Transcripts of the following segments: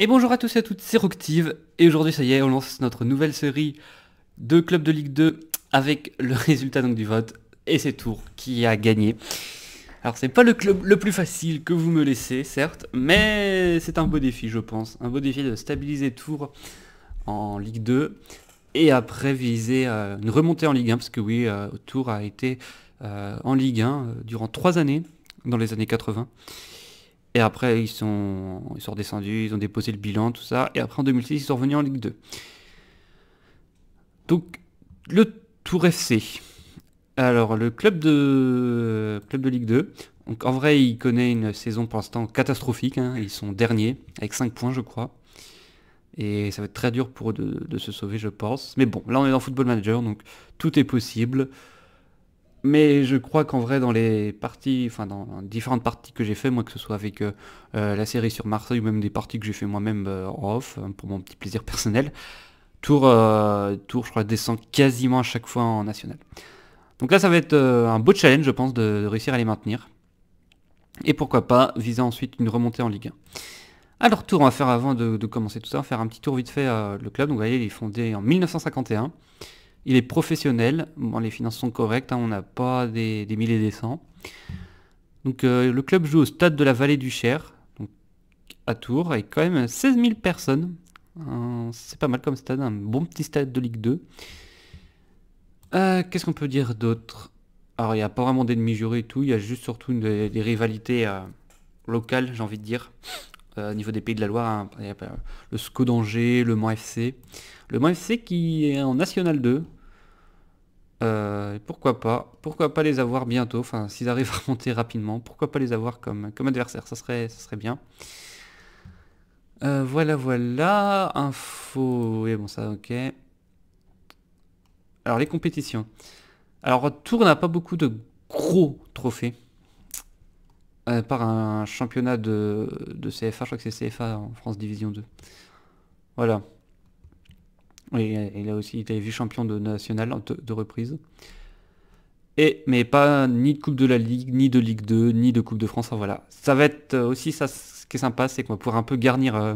Et bonjour à tous et à toutes, c'est Roctive, et aujourd'hui ça y est, on lance notre nouvelle série de clubs de Ligue 2 avec le résultat donc du vote, et c'est Tours qui a gagné. Alors c'est pas le club le plus facile que vous me laissez, certes, mais c'est un beau défi je pense, un beau défi de stabiliser Tours en Ligue 2, et après viser euh, une remontée en Ligue 1, parce que oui, euh, Tours a été euh, en Ligue 1 durant 3 années, dans les années 80. Et après, ils sont, ils redescendus, ils ont déposé le bilan, tout ça. Et après, en 2006, ils sont revenus en Ligue 2. Donc, le Tour FC. Alors, le club de, club de Ligue 2. Donc, en vrai, il connaît une saison pour l'instant catastrophique. Hein. Ils sont derniers, avec 5 points, je crois. Et ça va être très dur pour eux de, de, se sauver, je pense. Mais bon, là, on est dans Football Manager, donc tout est possible. Mais je crois qu'en vrai, dans les parties, enfin dans différentes parties que j'ai fait, moi que ce soit avec euh, euh, la série sur Marseille ou même des parties que j'ai fait moi-même euh, en off, hein, pour mon petit plaisir personnel, Tour, Tour, je crois, descend quasiment à chaque fois en national. Donc là, ça va être un beau challenge, je pense, de, réussir à les maintenir. Et pourquoi pas, viser ensuite une remontée en Ligue 1. Alors Tour, on va faire avant de, commencer tout ça, on va faire un petit tour vite fait le club. Donc vous voyez, il est fondé en 1951. Il est professionnel. les finances sont correctes. Hein, on n'a pas des, des milliers des cents. Donc, euh, le club joue au stade de la Vallée du Cher, à Tours, avec quand même 16 000 personnes. c'est pas mal comme stade, un bon petit stade de Ligue 2. Euh, qu'est-ce qu'on peut dire d'autre Alors, il n'y a pas vraiment d'ennemis jurés et tout. Il y a juste surtout des, rivalités euh, locales, j'ai envie de dire, au niveau des pays de la Loire. Hein, bah, le SCO d'Angers, le Mans FC. Le moins, c'est qui est en National 2. Euh, pourquoi pas Pourquoi pas les avoir bientôt Enfin, s'ils arrivent à remonter rapidement, pourquoi pas les avoir comme, comme adversaire ça serait, serait bien. Euh, voilà, voilà. Info. Oui, bon, ça, ok. Alors, les compétitions. Alors, Tour n'a pas beaucoup de gros trophées. Euh, par un championnat de, de CFA, je crois que c'est CFA en France Division 2. Voilà. Et il a aussi été vu champion de national de, reprise. Et, mais pas ni de Coupe de la Ligue, ni de Ligue 2, ni de Coupe de France. Voilà. Ça va être euh, aussi ça, ce qui est sympa, c'est qu'on va pouvoir un peu garnir euh,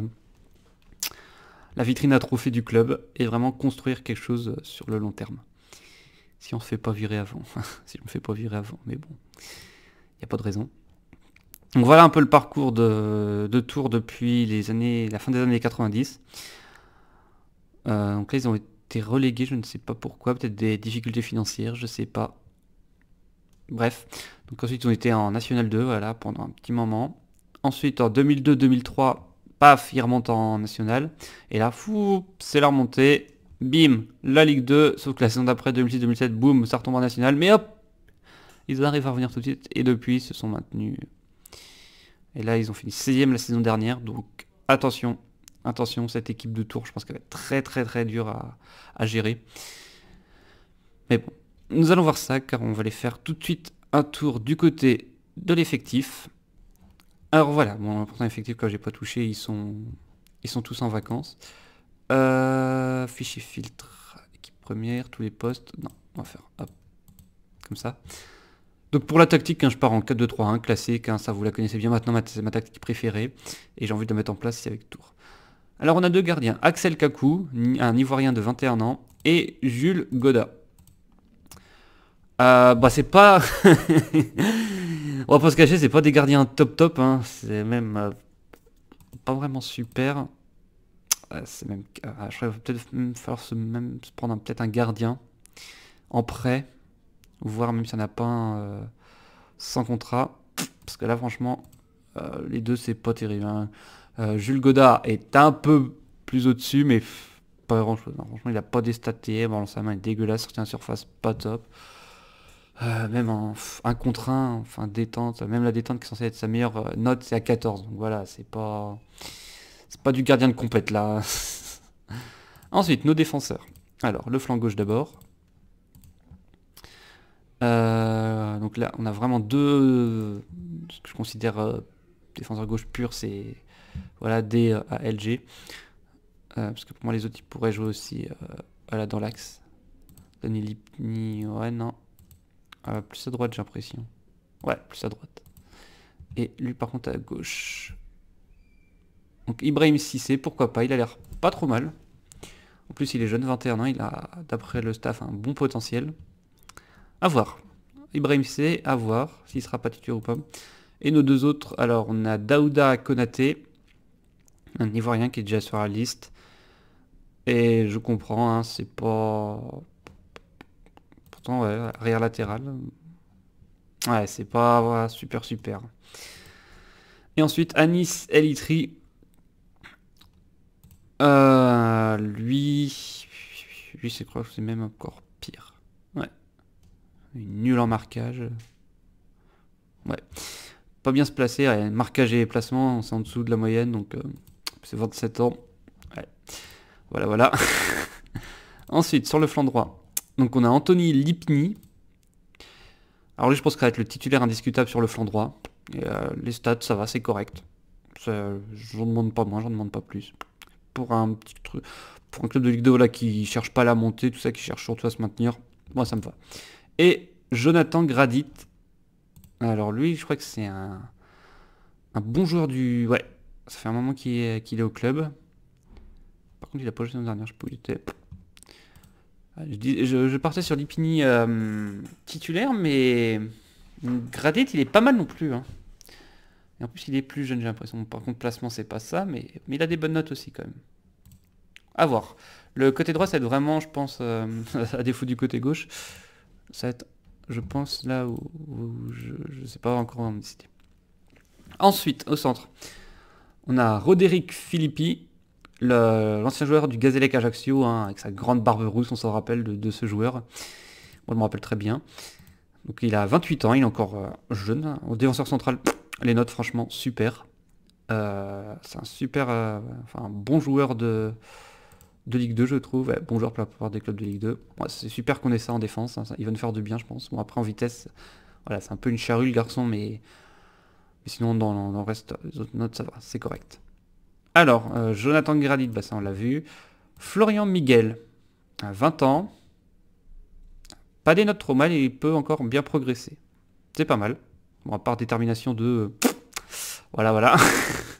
la vitrine à trophées du club et vraiment construire quelque chose sur le long terme. Si on ne se fait pas virer avant. si je me fais pas virer avant, mais bon. Il n'y a pas de raison. Donc voilà un peu le parcours de, Tours depuis les années, la fin des années 90. Euh, donc là, ils ont été relégués, je ne sais pas pourquoi, peut-être des difficultés financières, je ne sais pas. Bref, donc ensuite ils ont été en National 2, voilà, pendant un petit moment. Ensuite, en 2002-2003, paf, ils remontent en National. Et là, fou, c'est la remontée. Bim, la Ligue 2, sauf que la saison d'après, 2006-2007, boum, ça retombe en National. Mais hop, ils arrivent à revenir tout de suite. Et depuis, ils se sont maintenus. Et là, ils ont fini 16ème la saison dernière, donc attention, Attention, cette équipe de Tours, je pense qu'elle va être très très très dure à, gérer. Mais bon, nous allons voir ça car on va aller faire tout de suite un tour du côté de l'effectif. Alors voilà, bon, pourtant effectif, que j'ai pas touché, ils sont, ils sont tous en vacances. Euh, fichier filtre, équipe première, tous les postes. Non, on va faire hop, comme ça. Donc pour la tactique, hein, je pars en 4-2-3-1, classique, hein, ça vous la connaissez bien maintenant, c'est ma tactique préférée, et j'ai envie de la mettre en place avec Tour. Alors on a deux gardiens, Axel Kakou, un Ivoirien de 21 ans, et Jules Goda. Euh, bah c'est pas... on va pas se cacher, c'est pas des gardiens top top, hein. c'est même euh, pas vraiment super. Euh, c'est même... je crois qu'il va peut-être falloir se, même, prendre peut-être un gardien en prêt, voir même si on n'a pas un sans contrat, parce que là franchement, les deux c'est pas terrible. Hein. Euh, Jules Godard est un peu plus au-dessus, mais pas grand-chose. Hein. Franchement, il a pas des stats sa main est dégueulasse, sortie en surface, pas top. Euh, même en 1 contre 1, enfin détente, même la détente qui est censée être sa meilleure euh, note, c'est à 14. Donc voilà, c'est pas c'est pas du gardien de compète là. Ensuite, nos défenseurs. Alors, le flanc gauche d'abord. donc là, on a vraiment deux, ce que je considère défenseur gauche pur, c'est voilà, D à euh, LG. Euh, parce que pour moi, les autres, ils pourraient jouer aussi euh, dans l'axe. Daniel non. plus à droite, j'ai l'impression. Ouais, plus à droite. Et lui, par contre, à gauche. Donc, Ibrahim Sissé, pourquoi pas. Il a l'air pas trop mal. En plus, il est jeune, 21 ans. Il a, d'après le staff, un bon potentiel. À voir. Ibrahim Sissé, à voir s'il sera pas titulaire ou pas. Et nos deux autres, alors, on a Daouda Konaté un Ivoirien qui est déjà sur la liste. Et je comprends, hein, c'est pas... Pourtant, ouais, arrière latéral. Ouais, c'est pas super super. Et ensuite, Anis Elitri. Euh, lui... Lui, c'est quoi C'est même encore pire. Ouais. Nul en marquage. Ouais. Pas bien se placer. Marquage et placement, c'est en dessous de la moyenne, donc... Euh, c'est 27 ans. Voilà, voilà. Ensuite, sur le flanc droit, donc on a Anthony Lipni. Alors lui, je pense qu'il va être le titulaire indiscutable sur le flanc droit. Euh, les stats, ça va, c'est correct. J'en demande pas moins, j'en demande pas plus. Pour un petit truc, pour un club de Ligue 2 là, qui cherche pas la montée, tout ça, qui cherche surtout à se maintenir, moi ça me va. Et Jonathan Gradit. Alors lui, je crois que c'est un, un bon joueur du... Ouais, ça fait un moment qu'il est, au club. Par contre, il a pas joué dernière, je peux ah, Je, partais sur Lipini euh, titulaire, mais gradé, il est pas mal non plus. Hein. Et en plus, il est plus jeune, j'ai l'impression. Par contre, placement, c'est pas ça, mais, il a des bonnes notes aussi quand même. À voir. Le côté droit, ça va être vraiment, je pense, euh, à défaut du côté gauche, ça va être, je pense, là où, je, ne sais pas encore en décider. Ensuite, au centre. On a Roderick Philippi, l'ancien joueur du Gazellec Ajaccio, hein, avec sa grande barbe rousse, on s'en rappelle de, ce joueur. On je me rappelle très bien. Donc il a 28 ans, il est encore euh, jeune. Au défenseur central, les notes franchement super. Euh, c'est un super, euh, enfin, bon joueur de, de Ligue 2, je trouve. bon joueur pour la plupart des clubs de Ligue 2. c'est super qu'on ait ça en défense. Hein. il va nous faire du bien, je pense. Bon, après, en vitesse, voilà, c'est un peu une charrue, le garçon, mais mais sinon, dans, en reste, les autres notes, ça va, c'est correct. Alors, euh, Jonathan Gradit, ça on l'a vu. Florian Miguel, à 20 ans. Pas des notes trop mal il peut encore bien progresser. C'est pas mal. Bon, à part détermination de... Euh, voilà, voilà.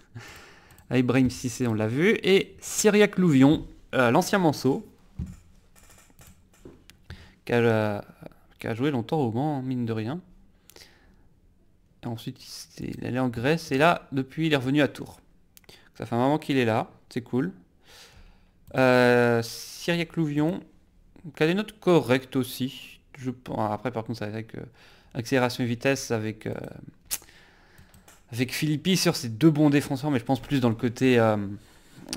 Ibrahim Sissé, on l'a vu. Et Cyriac Louvion, euh, l'ancien Manceau, qui a, qui a, joué longtemps au Mans, mine de rien ensuite, il est allé en Grèce. Et là, depuis, il est revenu à Tours. Ça fait un moment qu'il est là. C'est cool. Euh, Louvion, qui des notes correctes aussi. après, par contre, avec euh, accélération et vitesse, avec, euh, avec Philippi sur ces deux bons défenseurs, mais je pense plus dans le côté, euh,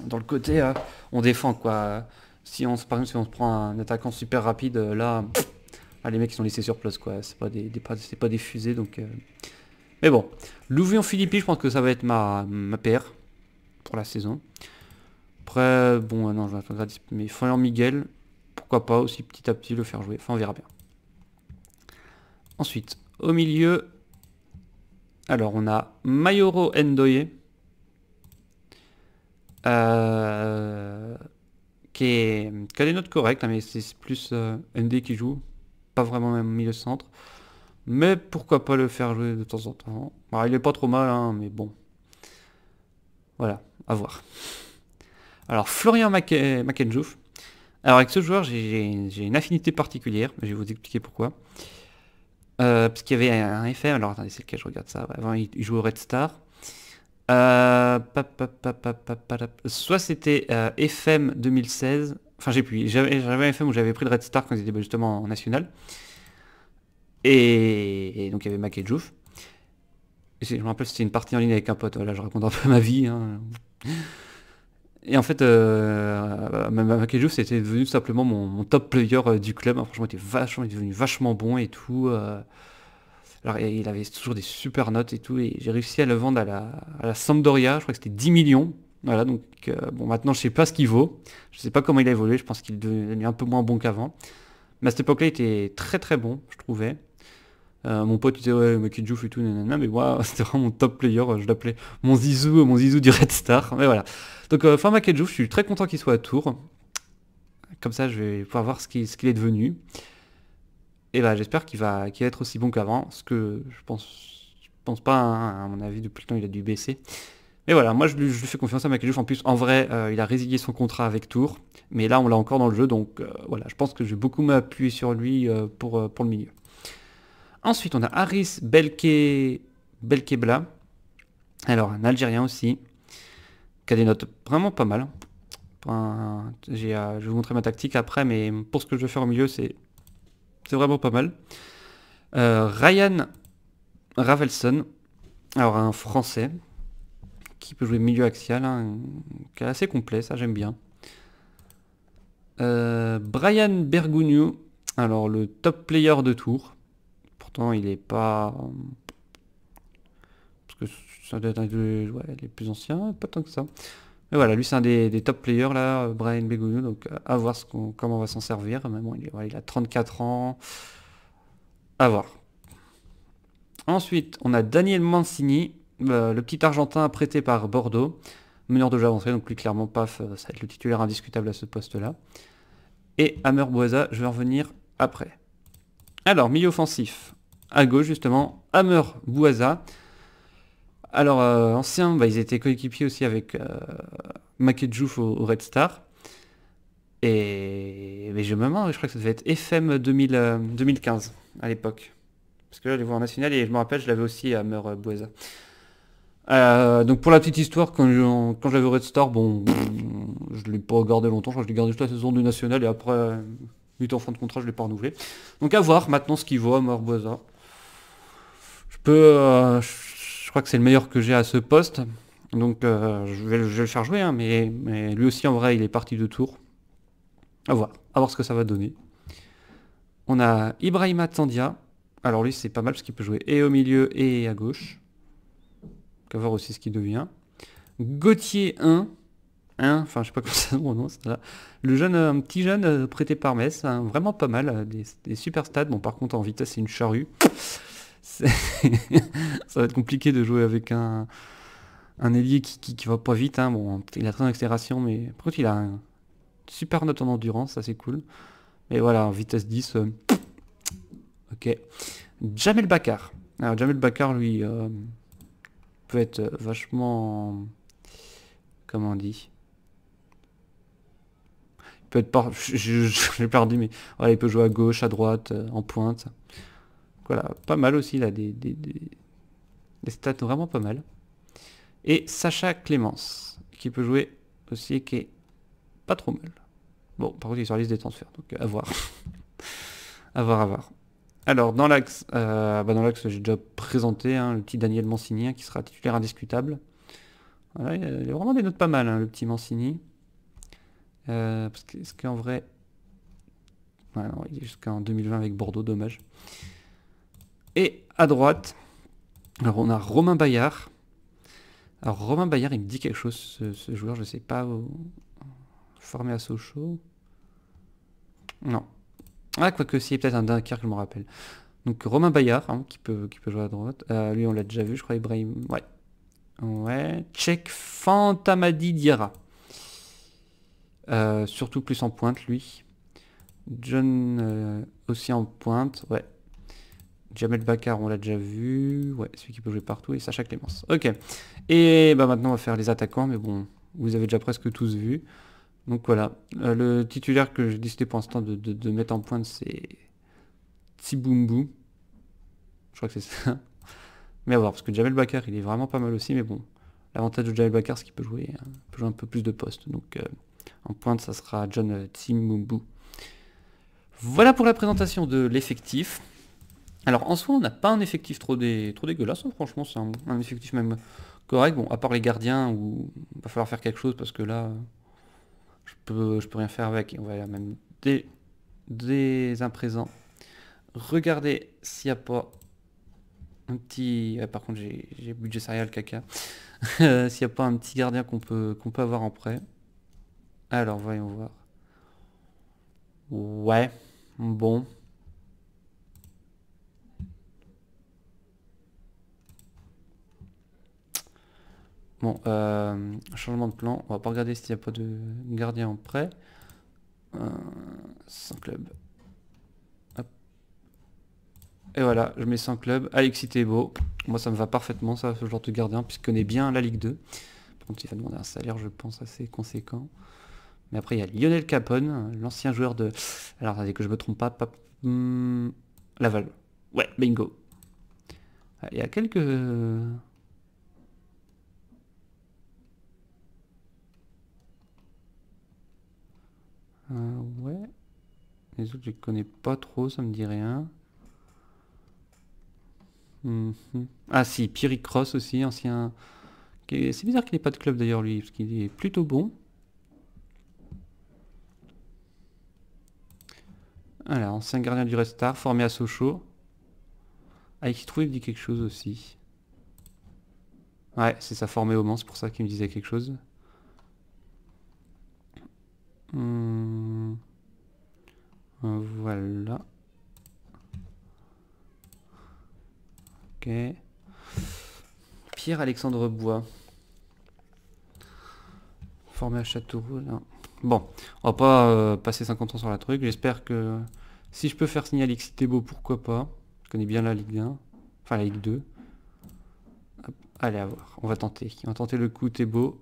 dans le côté on défend. quoi. Si on, par exemple, si on se prend un attaquant super rapide, là, ah, les mecs ils sont laissés sur place. quoi. C'est pas, des, c'est pas des fusées, donc mais bon, Louvion-Philippi, je pense que ça va être ma, paire pour la saison. Après, bon, euh, non, je vais mais Florian Miguel, pourquoi pas aussi petit à petit le faire jouer. Enfin, on verra bien. Ensuite, au milieu, alors on a Mayoro Ndoye, euh, qui, a des notes correctes, hein, mais c'est plus euh, ND qui joue, pas vraiment même milieu centre. Mais pourquoi pas le faire jouer de temps en temps. Bah, il est pas trop mal, hein, mais bon. Voilà, à voir. Alors, Florian Mackenjouf. Alors, avec ce joueur, j'ai une affinité particulière. Je vais vous expliquer pourquoi. Euh, parce qu'il y avait un effet. Alors, attendez, c'est lequel je regarde ça. Avant, il jouait au Red Star. Euh, soit c'était euh, FM 2016. Enfin, j'ai plus. J'avais un FM où j'avais pris le Red Star quand il était bah, justement en national. Et, donc il y avait Mac et Je me rappelle, c'était une partie en ligne avec un pote. Là, je raconte un peu ma vie. Hein. Et en fait, euh, Mac c'était devenu tout simplement mon, top player euh, du club. Hein, franchement, il était vachement, est devenu vachement bon et tout. Euh. Alors, il avait toujours des super notes et tout. Et j'ai réussi à le vendre à la, à la Sampdoria. Je crois que c'était 10 millions. Voilà, donc euh, bon, maintenant, je sais pas ce qu'il vaut. Je sais pas comment il a évolué. Je pense qu'il est devenu un peu moins bon qu'avant. Mais à cette époque-là, il était très très bon, je trouvais. Euh, mon pote, disait, ouais, et tout, nanana, mais moi, c'était vraiment mon top player, je l'appelais mon Zizou, euh, mon Zizou du Red Star, mais voilà. Donc, enfin euh, format je suis très content qu'il soit à Tours. Comme ça, je vais pouvoir voir ce qu'il est devenu. Et bah, j'espère qu'il va, être aussi bon qu'avant, ce que je pense, je pense pas, hein, à mon avis, depuis le temps, il a dû baisser. Mais voilà, moi je lui, fais confiance à Makejouf. En plus, en vrai, il a résilié son contrat avec Tours. Mais là, on l'a encore dans le jeu. Donc voilà, je pense que je vais beaucoup m'appuyer sur lui pour le milieu. Ensuite, on a Aris Belkebla. Alors, un Algérien aussi, qui a des notes vraiment pas mal. Euh, je vais vous montrer ma tactique après, mais pour ce que je veux faire au milieu, c'est vraiment pas mal. Euh, Ryan Ravelson, alors un Français, qui peut jouer milieu axial, hein, qui est assez complet, ça j'aime bien. Euh, Brian Bergugno, alors le top player de tour, il est pas... Parce que ça doit être un des plus anciens, pas tant que ça. Mais voilà, lui c'est un des, top players là, Brian Begouniou, donc euh, à voir ce qu'on comment on va s'en servir. Mais il, a 34 ans, à voir. Ensuite, on a Daniel Mancini, euh, le petit Argentin prêté par Bordeaux, meneur de jeu avancé, donc plus clairement paf, euh, ça va être le titulaire indiscutable à ce poste-là. Et Hammer Boisa, je vais en revenir après. Alors, milieu offensif, à gauche justement, Hammer Bouaza. Alors euh, ancien bah, ils étaient coéquipiers aussi avec euh, Makedjouf au, Red Star. Et mais je me demande je crois que ça devait être FM 2015 euh, à l'époque. Parce que là, je les vois en national et je me rappelle, je l'avais aussi à Hammer Bouaza. Euh, donc pour la petite histoire, quand je, quand au Red Star, bon, je ne l'ai pas regardé longtemps, je l'ai gardé toute la saison du national et après, 8 ans en fin de contrat, je ne l'ai pas renouvelé. Donc à voir maintenant ce qu'il vaut à Bouaza euh, je crois que c'est le meilleur que j'ai à ce poste. Donc euh, je, vais, le faire jouer, hein, mais, lui aussi en vrai il est parti de tour. À voir, à voir ce que ça va donner. On a Ibrahima Tandia. Alors lui c'est pas mal parce qu'il peut jouer et au milieu et à gauche. on voir aussi ce qu'il devient. Gauthier 1. 1, enfin je sais pas comment ça se prononce. Le jeune, petit jeune euh, prêté par Metz, hein, vraiment pas mal, des, super stades. Bon par contre en vitesse c'est une charrue. ça va être compliqué de jouer avec un, un ailier qui, qui, va pas vite. Hein. Bon, il a très accélération mais par il a une super note en endurance, ça c'est cool. Mais voilà, vitesse 10, euh, ok. Jamel Bakar. Alors, Jamel Bakar, lui, euh, peut être euh, vachement. Comment on dit Il peut être. pas J'ai perdu, mais voilà, il peut jouer à gauche, à droite, en pointe. Voilà, pas mal aussi là, des, stats vraiment pas mal. Et Sacha Clémence, qui peut jouer aussi, qui est pas trop mal. Bon, par contre, il est sur la liste des transferts, donc euh, à voir. à voir, à voir. Alors, dans l'axe, euh, bah, dans l'axe, j'ai déjà présenté hein, le petit Daniel Mancini, hein, qui sera titulaire indiscutable. il y a, vraiment des notes pas mal, hein, le petit Mancini. Euh, parce ce qu'en vrai... il est jusqu'en 2020 avec Bordeaux, dommage. Et à droite, alors on a Romain Bayard. Alors Romain Bayard, il me dit quelque chose, ce, joueur, je sais pas, où... formé à Sochaux. Non. Ah, quoique c'est peut-être un que je me rappelle. Donc Romain Bayard, hein, qui, peut, qui peut jouer à droite. Euh, lui, on l'a déjà vu, je crois, Ibrahim. Ouais. Ouais. Check Fantamadi Dira. Euh, surtout plus en pointe, lui. John euh, aussi en pointe. Ouais. Jamel Bakar, on l'a déjà vu. Ouais, celui qui peut jouer partout. Et Sacha Clémence. Ok. Et bah maintenant, on va faire les attaquants. Mais bon, vous avez déjà presque tous vu. Donc voilà. Euh, le titulaire que j'ai décidé pour l'instant de, mettre en pointe, c'est Tsibumbu. Je crois que c'est ça. Mais à voir, parce que Jamel Bakar, il est vraiment pas mal aussi. Mais bon, l'avantage de Jamel Bakar, c'est qu'il peut jouer, euh, un peu plus de postes. Donc euh, en pointe, ça sera John Tsibumbu. Voilà pour la présentation de l'effectif. Alors en soi, on n'a pas un effectif trop, dégueulasse, hein. franchement, c'est un... effectif même correct. Bon, à part les gardiens où il va falloir faire quelque chose parce que là, je peux, je peux rien faire avec. on va même des imprésents. Regardez s'il n'y a pas un petit... par contre, j'ai budget serial caca. Euh, s'il n'y a pas un petit gardien qu'on peut, qu'on peut avoir en prêt. Alors, voyons voir. Ouais, bon. Euh, changement de plan. On va pas regarder s'il n'y a pas de gardien en prêt. Euh, sans club. Et voilà, je mets sans club. Alexis beau Moi, ça me va parfaitement, ça, ce genre de gardien, puisqu'on connaît bien la Ligue 2. Par contre, il va demander un salaire, je pense, assez conséquent. Mais après, il y a Lionel Capone, l'ancien joueur de... Alors, attendez que je me trompe pas. Hmm, Laval. Ouais, bingo. Ah, il y a quelques Euh, ouais. Les autres, je connais pas trop, ça me dit rien. Mhm. Ah si, Pierre Cross aussi, ancien... C'est bizarre qu'il n'ait pas de club d'ailleurs lui, parce qu'il est plutôt bon. Alors, ancien gardien du Restart, formé à Sochaux. Ah, se trouve, il me dit quelque chose aussi. Ouais, c'est sa formé au Mans, c'est pour ça qu'il me disait quelque chose. Hmm. Euh, voilà. Ok. Pierre-Alexandre Bois. Formé à Châteauroux. Bon, on va pas euh, passer 50 ans sur la truc. J'espère que si je peux faire X, Alexis beau, pourquoi pas. Je connais bien la Ligue 1. Enfin, la Ligue 2. allez, à voir. On va tenter. On va tenter le coup beau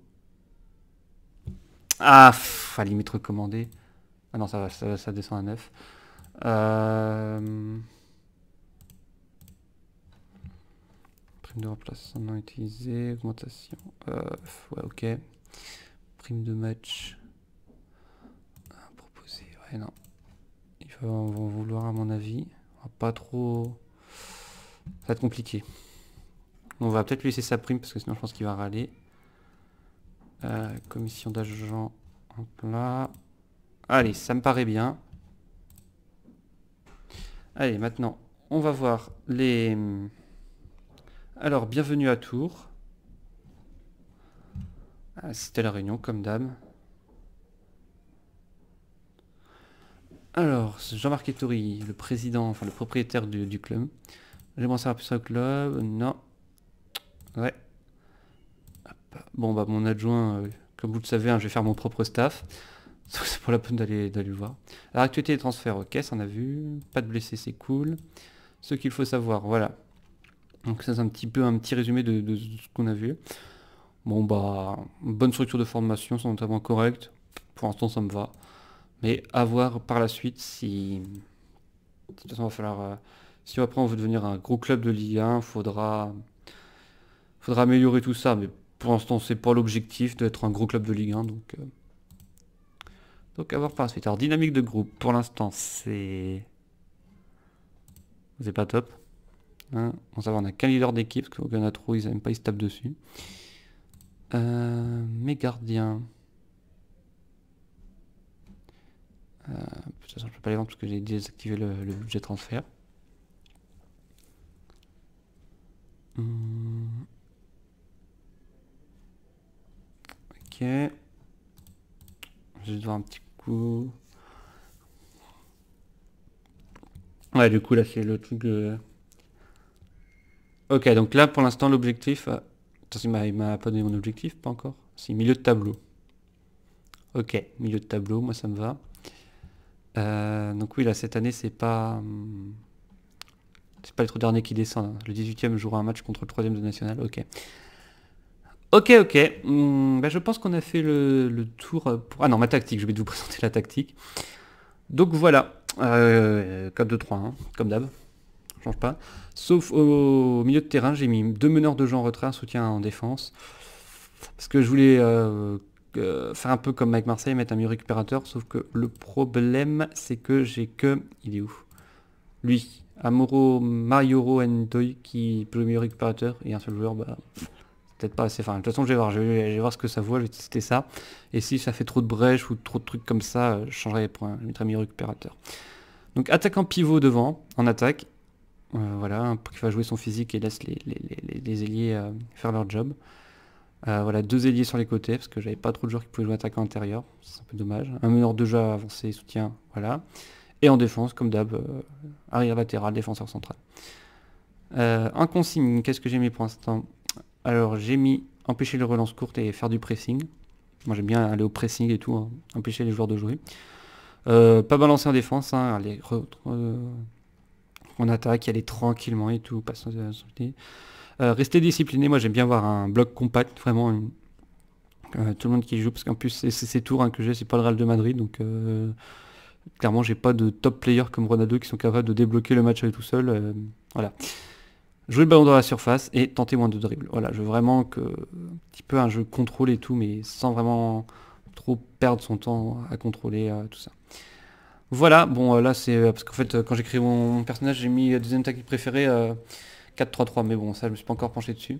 ah, Fallait à la limite recommandé. Ah non, ça va, ça, descend à 9. Euh, prime de remplacement non utilisée, augmentation. ouais, ok. Prime de match. proposé, ouais, non. Ils vont vouloir, à mon avis. pas trop. Ça va être compliqué. On va peut-être lui laisser sa prime parce que sinon je pense qu'il va râler. Euh, commission d'agent en plat. Allez, ça me paraît bien. Allez, maintenant, on va voir les... Hmm, alors, bienvenue à Tours. Ah, c'était la réunion, comme dame. Alors, Jean-Marc Ettori, le président, enfin le propriétaire du, du club. J'aimerais savoir plus sur le club. Non. Ouais. Bon, bah, mon adjoint, euh, comme vous le savez, hein, je vais faire mon propre staff. c'est pour la peine d'aller le voir. Alors, actualité des transferts, ok, ça on a vu. Pas de blessés, c'est cool. Ce qu'il faut savoir, voilà. Donc, ça, c'est un petit peu un petit résumé de, ce qu'on a vu. Bon, bah, bonne structure de formation, c'est notamment correct. Pour l'instant, ça me va. Mais à voir par la suite si. De toute façon, il va falloir. Euh, si après on veut devenir un gros club de Ligue 1, faudra faudra améliorer tout ça, mais pour l'instant, c'est pas l'objectif d'être un gros club de Ligue 1, donc... Euh, donc à voir par la suite. Alors dynamique de groupe, pour l'instant c'est... C'est pas top. Hein. on va on a qu'un leader d'équipe, parce qu'il a trop, ils n'aiment pas, ils se tapent dessus. Euh, mes gardiens... Euh, de toute façon je peux pas les vendre parce que j'ai désactivé le, budget transfert. Hum, Ok. Je dois un petit coup. Ouais, du coup, là, c'est le truc... Ok, donc là, pour l'instant, l'objectif... Euh, attends, il m'a pas donné mon objectif, pas encore. C'est milieu de tableau. Ok, milieu de tableau, moi, ça me va. Euh, donc oui, là, cette année, c'est pas... Hum, c'est pas le trois dernier qui descend. Hein. Le 18e jouera un match contre le 3e de National, ok. Ok, ok. Hmm, bah, je pense qu'on a fait le, tour euh, pour... Ah non, ma tactique, je vais vous présenter la tactique. Donc voilà, euh, 4-2-3, hein, comme d'hab, change pas. Sauf au, milieu de terrain, j'ai mis deux meneurs de jeu en retrait, un soutien en défense. Parce que je voulais euh, euh, faire un peu comme Mike Marseille, mettre un mieux récupérateur, sauf que le problème, c'est que j'ai que... Il est où Lui, Amoro Marioro Ntoy, qui peut le meilleur récupérateur, et un seul joueur, bah pas assez. Enfin, de toute façon, je vais voir, je vais, voir ce que ça voit, je vais tester ça. Et si ça fait trop de brèches ou trop de trucs comme ça, euh, je changerai pour un je mettrai récupérateur. Donc attaquant pivot devant, en attaque. Euh, voilà, voilà, qui va jouer son physique et laisse les, les, ailiers euh, faire leur job. voilà, deux ailiers sur les côtés, parce que j'avais pas trop de joueurs qui pouvaient jouer attaquant intérieur, c'est un peu dommage. Un meneur déjà avancé, soutien, voilà. Et en défense, comme d'hab, arrière latéral, défenseur central. Un consigne, qu'est-ce que j'ai mis pour l'instant alors j'ai mis empêcher les relances courtes et faire du pressing. Moi j'aime bien aller au pressing et tout, hein. empêcher les joueurs de jouer. Euh, pas balancer en défense, on hein. attaque, aller tranquillement et tout, pas sans, euh, Rester discipliné, moi j'aime bien avoir un bloc compact, vraiment euh, tout le monde qui joue, parce qu'en plus c'est ces tours hein, que j'ai, c'est pas le Real de Madrid, donc clairement j'ai pas de top players comme Ronaldo qui sont capables de débloquer le match tout seul. voilà jouer le ballon dans la surface et tenter moins de dribbles. Voilà, je veux vraiment que un petit peu un jeu contrôle et tout, mais sans vraiment trop perdre son temps à contrôler euh, tout ça. Voilà, bon euh, là c'est euh, parce qu'en fait quand j'ai créé mon personnage j'ai mis deuxième tactique préférée 4-3-3, mais bon ça je me suis pas encore penché dessus.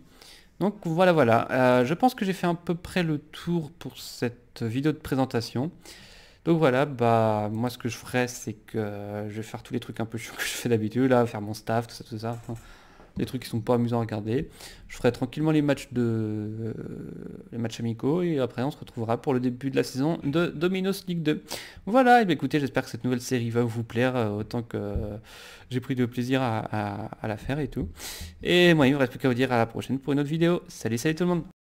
Donc voilà voilà, je pense que j'ai fait à peu près le tour pour cette vidéo de présentation. Donc voilà, bah moi ce que je ferais, c'est que je vais faire tous les trucs un peu chiants que je fais d'habitude, là, faire mon staff, tout ça, tout ça des trucs qui sont pas amusants à regarder. Je ferai tranquillement les matchs de euh, les matchs amicaux et après on se retrouvera pour le début de la saison de Dominos League 2. Voilà, et eh bien écoutez, j'espère que cette nouvelle série va vous plaire euh, autant que euh, j'ai pris de plaisir à, la faire et tout. Et moi, il me reste plus qu'à vous dire à la prochaine pour une autre vidéo. Salut, salut tout le monde